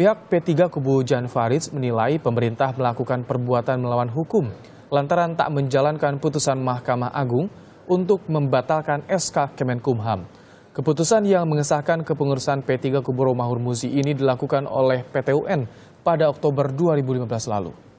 Pihak P3 kubu Jan Farid menilai pemerintah melakukan perbuatan melawan hukum lantaran tak menjalankan putusan Mahkamah Agung untuk membatalkan SK Kemenkumham. Keputusan yang mengesahkan kepengurusan P3 Kubu Romahur Muzi ini dilakukan oleh PTUN pada Oktober 2015 lalu.